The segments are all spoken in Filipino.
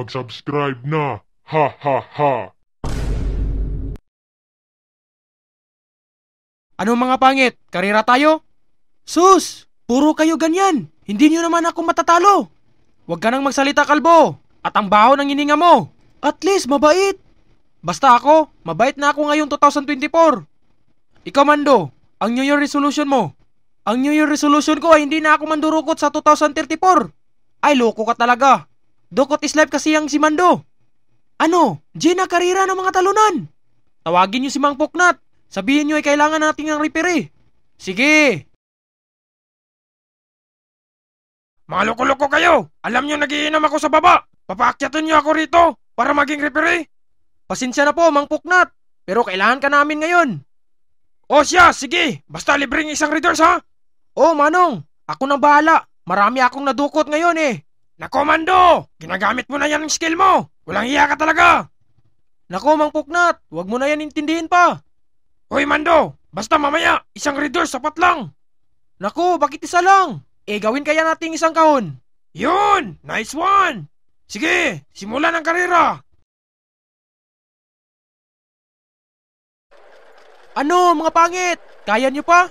Mag-subscribe na! Ha ha ha! Ano mga pangit? Karira tayo? Sus! Puro kayo ganyan! Hindi nyo naman ako matatalo! Huwag ka nang magsalita kalbo! At ang baho ng ininga mo! At least mabait! Basta ako, mabait na ako ngayong 2024! Ikaw Mando, ang New Year resolution mo. Ang New Year resolution ko ay hindi na ako mandurukot sa 2034! Ay, loko ka talaga! Dukot is life kasi ang si Mando. Ano? Gina karira ng mga talunan. Tawagin niyo si Mang Poknat. Sabihin niyo ay kailangan natin ng referee. Sige! Mga loko-loko kayo! Alam niyo nagiinom ako sa baba! Papaakyatin niyo ako rito para maging referee! Pasensya na po, Mang Poknat. Pero kailangan ka namin ngayon. O siya, sige! Basta libreng isang readers ha! Oo, Manong! Ako nang bahala. Marami akong nadukot ngayon eh. Nako, Mando! Ginagamit mo na yan ang skill mo! Walang hiya ka talaga! Nako, Mang Puknat! Huwag mo na yan intindihin pa! Hoy, Mando! Basta mamaya, isang reader sapat lang! Nako, bakit isa lang? Eh, gawin kaya nating isang kahon. Yun! Nice one! Sige, simulan ang karera! Ano, mga pangit? Kaya niyo pa?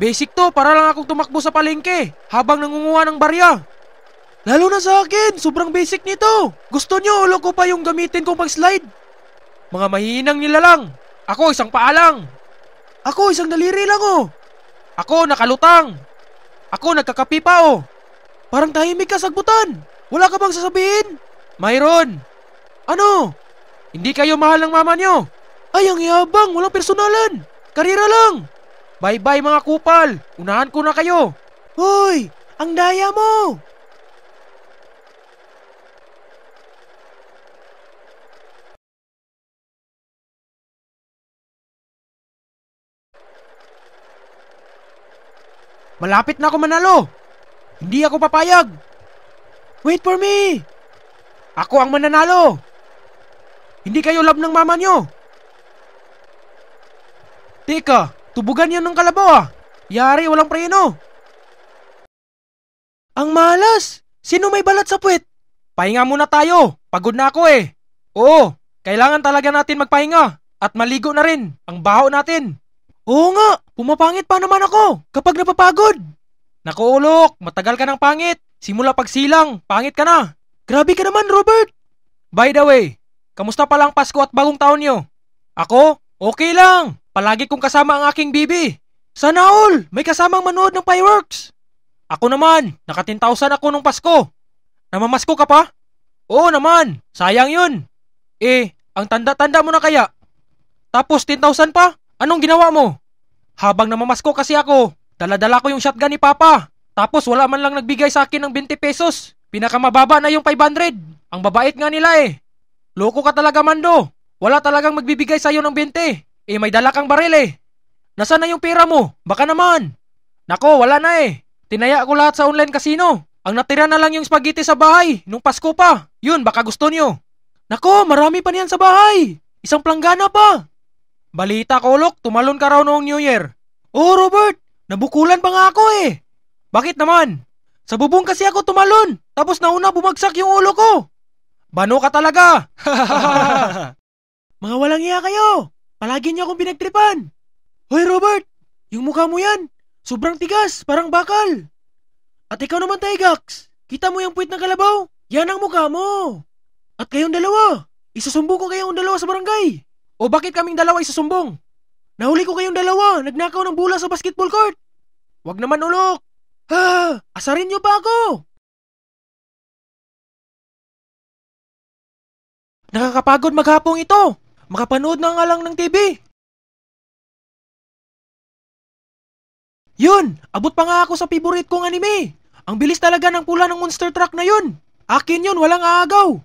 Basic to, para lang akong tumakbo sa palengke habang nangunguha ng barya. Lalo na sa akin, sobrang basic nito. Gusto nyo, ulo ko pa yung gamitin kong pag-slide. Mga mahinang nila lang. Ako, isang paalang. lang. Ako, isang daliri lang oh. Ako, nakalutang. Ako, nagkakapi pa oh. Parang tahimik ka sagbutan. Wala ka bang sasabihin? Mayroon. Ano? Hindi kayo mahal ng mama nyo. Ay, ang yabang. Walang personalan. Karira lang. Bye-bye mga kupal. Unahan ko na kayo. Hoy, ang daya mo. Malapit na ako manalo! Hindi ako papayag! Wait for me! Ako ang mananalo! Hindi kayo love ng mama nyo! Teka, tubugan yan ng kalabaw ah! Yari, walang preno! Ang malas! Sino may balat sa puwet? Pahinga muna tayo! Pagod na ako eh! Oo, kailangan talaga natin magpahinga at maligo na rin ang baho natin. Oo nga! Pumapangit pa naman ako kapag napapagod. Nakuulok, matagal ka ng pangit. Simula pagsilang, pangit ka na. Grabe ka naman, Robert. By the way, kamusta palang Pasko at bagong taon nyo? Ako, okay lang. Palagi kong kasama ang aking bibi. Sana all, may kasamang manood ng fireworks. Ako naman, naka ako nung Pasko. Namamasko ka pa? Oo naman, sayang yun. Eh, ang tanda-tanda mo na kaya. Tapos 10,000 pa? Anong ginawa mo? Habang namamasko kasi ako, daladala ko yung shotgun ni Papa. Tapos wala man lang nagbigay sa akin ng 20 pesos. Pinakamababa na yung 500. Ang babait nga nila eh. Loko ka talaga, Mando. Wala talagang magbibigay sa'yo ng 20. Eh, may dala kang baril eh. Nasaan na yung pera mo? Baka naman. Nako, wala na eh. Tinaya ko lahat sa online casino. Ang natira na lang yung spaghetti sa bahay nung Pasko pa. Yun, baka gusto nyo. Nako, marami pa niyan sa bahay. Isang planggana pa. Balita ko, tumalon ka raw noong New Year. oh, Robert, nabukulan pa nga ako eh. Bakit naman? Sa bubong kasi ako tumalon, tapos nauna bumagsak yung ulo ko. Bano ka talaga! Mga walang iya kayo! Palagi niyo akong pinagtripan! Hoy Robert! Yung mukha mo yan! Sobrang tigas, parang bakal! At ikaw naman Tigax! Kita mo yung puwit ng kalabaw? Yan ang mukha mo! At kayong dalawa! Isusumbong ko kayong dalawa sa barangay! O bakit kaming dalawa ay sasumbong? Nahuli ko kayong dalawa, nagnakaw ng bola sa basketball court. Huwag naman ulok. Ha! Asarin niyo pa ako! Nakakapagod maghapong ito. Makapanood na nga lang ng TV. Yun! Abot pa nga ako sa favorite kong anime. Ang bilis talaga ng pula ng monster truck na yun. Akin yun, walang aagaw.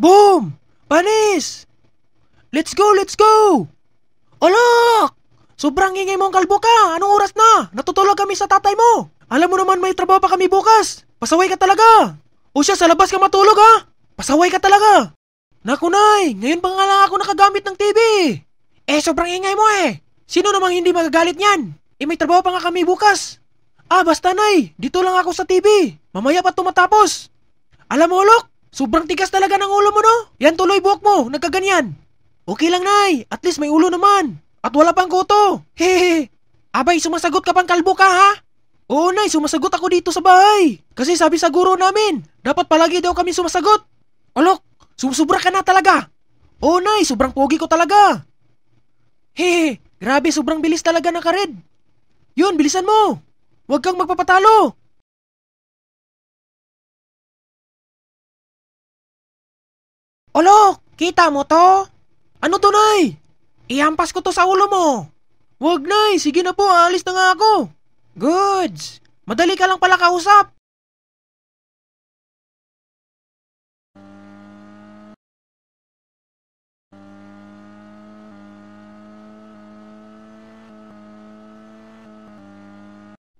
Boom! Panis! Let's go, let's go! Alak! Sobrang ingay mo ang kalbo ka! Anong oras na? Natutulog kami sa tatay mo! Alam mo naman may trabaho pa kami bukas! Pasaway ka talaga! O siya, sa labas ka matulog ha! Pasaway ka talaga! Naku nay, ngayon pa nga lang ako nakagamit ng TV! Eh, sobrang ingay mo eh! Sino namang hindi magagalit niyan? Eh, may trabaho pa nga kami bukas! Ah, basta nay, dito lang ako sa TV! Mamaya pa tumatapos! Alam mo, Lok, sobrang tigas talaga ng ulo mo no? Yan tuloy buhok mo, nagkaganyan! Okay lang, Nay. At least may ulo naman. At wala pang kuto. Hehe. Abay, sumasagot ka pang kalbo ka, ha? Oo, Nay. Sumasagot ako dito sa bahay. Kasi sabi sa guro namin, dapat palagi daw kami sumasagot. Alok, sumusubra ka na talaga. Oo, Nay. Sobrang pogi ko talaga. Hehe. Grabe, sobrang bilis talaga ng kared. Yun, bilisan mo. Huwag kang magpapatalo. Alok, kita mo to? Ano to, Nay? Ihampas ko to sa ulo mo. Wag, Nay. Sige na po, Aalis na nga ako. Goods. Madali ka lang pala kausap.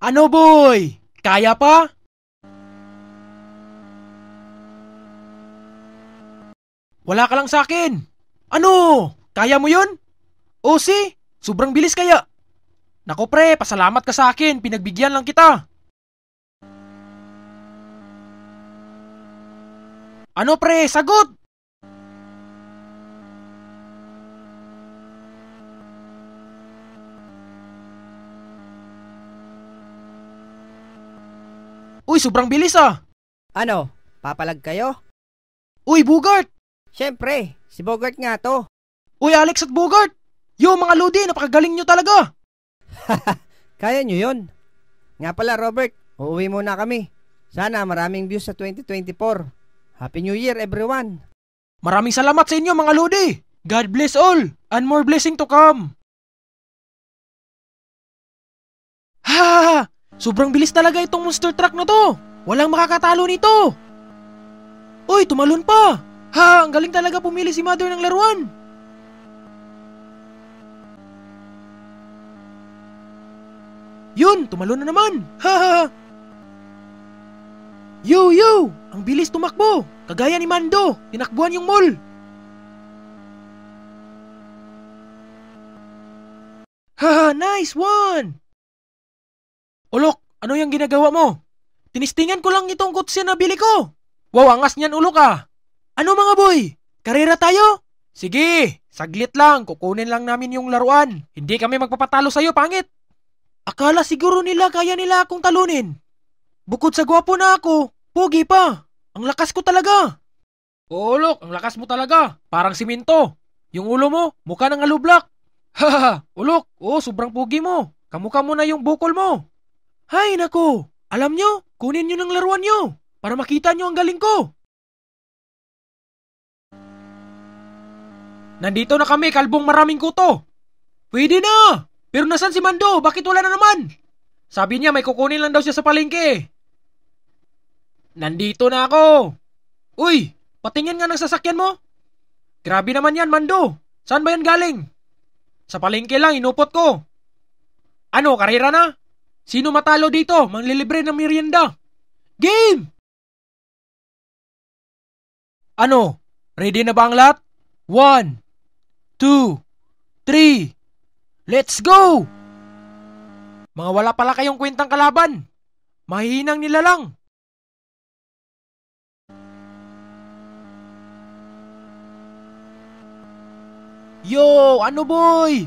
Ano boy? Kaya pa? Wala ka lang sa akin. Ano? Kaya mo yun? O Sobrang bilis kaya. Nako pre, pasalamat ka sa akin. Pinagbigyan lang kita. Ano pre? Sagot! Uy, sobrang bilis ah! Ano? Papalag kayo? Uy, Bugart! Siyempre, si Bogart nga to. Uy, Alex at Bogart! Yo, mga Lodi, napakagaling nyo talaga! Kaya nyo yun. Nga pala, Robert, uuwi muna kami. Sana maraming views sa 2024. Happy New Year, everyone! Maraming salamat sa inyo, mga Lodi! God bless all! And more blessing to come! Ha! Sobrang bilis talaga itong monster truck na to! Walang makakatalo nito! Uy, tumalon pa! Ha! Ang galing talaga pumili si Mother ng laruan! Yun! Tumalo na naman! Ha ha ha! Yo yo! Ang bilis tumakbo! Kagaya ni Mando! Tinakbuhan yung mall! ha, nice one! Ulok! Ano yung ginagawa mo? Tinistingan ko lang itong kutsi na bili ko! Wow, angas niyan ulo ka! Ah. Ano mga boy? Karera tayo? Sige, saglit lang. Kukunin lang namin yung laruan. Hindi kami magpapatalo sa'yo, pangit. Akala siguro nila kaya nila akong talunin. Bukod sa gwapo na ako, pogi pa. Ang lakas ko talaga. Oo, look, ang lakas mo talaga. Parang siminto. Yung ulo mo, mukha ng alublak. Haha, ulok, oo, oh, sobrang pogi mo. Kamukha mo na yung bukol mo. Hay, nako. Alam nyo, kunin nyo ng laruan nyo para makita nyo ang galing ko. Nandito na kami, kalbong maraming kuto. Pwede na! Pero nasan si Mando? Bakit wala na naman? Sabi niya may kukunin lang daw siya sa palengke. Nandito na ako. Uy, patingin nga ng sasakyan mo. Grabe naman yan, Mando. Saan ba yan galing? Sa palengke lang, inupot ko. Ano, karera na? Sino matalo dito? Manglilibre ng merienda. Game! Ano, ready na ba ang lahat? One, two, three, let's go! Mga wala pala kayong kwentang kalaban. Mahinang nila lang. Yo, ano boy?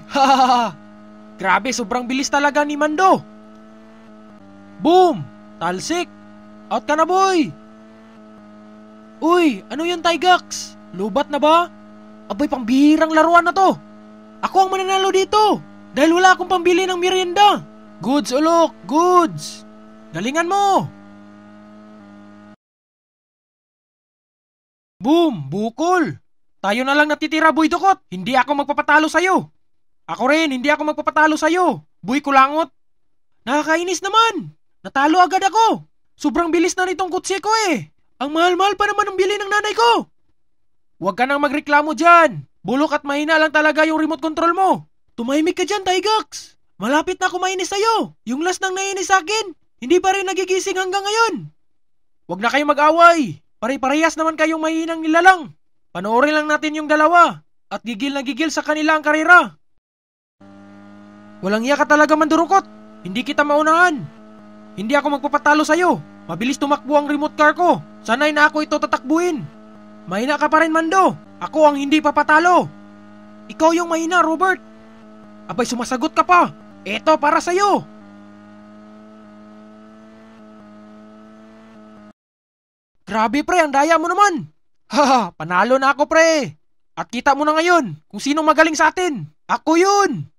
Grabe, sobrang bilis talaga ni Mando. Boom! Talsik! Out ka na boy! Uy, ano yung Tigax? Lubat na ba? Aboy, pangbihirang laruan na to. Ako ang mananalo dito dahil wala akong pambili ng merienda. Goods, ulok! Goods! Galingan mo! Boom! Bukol! Tayo na lang natitira, Boy Dukot! Hindi ako magpapatalo sa'yo! Ako rin, hindi ako magpapatalo sa'yo! Boy Kulangot! Nakakainis naman! Natalo agad ako! Sobrang bilis na nitong kutsi ko eh! Ang mahal-mahal pa naman ang bili ng nanay ko! Huwag ka nang magreklamo dyan! Bulok at mahina lang talaga yung remote control mo! Tumahimik ka dyan, Tigax! Malapit na ako kumainis sa'yo! Yung last nang nainis sa akin, hindi pa rin nagigising hanggang ngayon! Huwag na kayong mag-away! Pare-parehas naman kayong mahinang nilalang! Panoorin lang natin yung dalawa at gigil na gigil sa kanila ang karera! Walang iya ka talaga mandurukot! Hindi kita maunahan! Hindi ako magpapatalo sa'yo! Mabilis tumakbo ang remote car ko! Sanay na ako ito tatakbuin! Mahina ka pa rin, Mando! Ako ang hindi papatalo! Ikaw yung mahina, Robert! Abay, sumasagot ka pa! Ito para sa'yo! Grabe pre, ang daya mo naman! Haha, panalo na ako pre! At kita mo na ngayon kung sino magaling sa atin! Ako yun!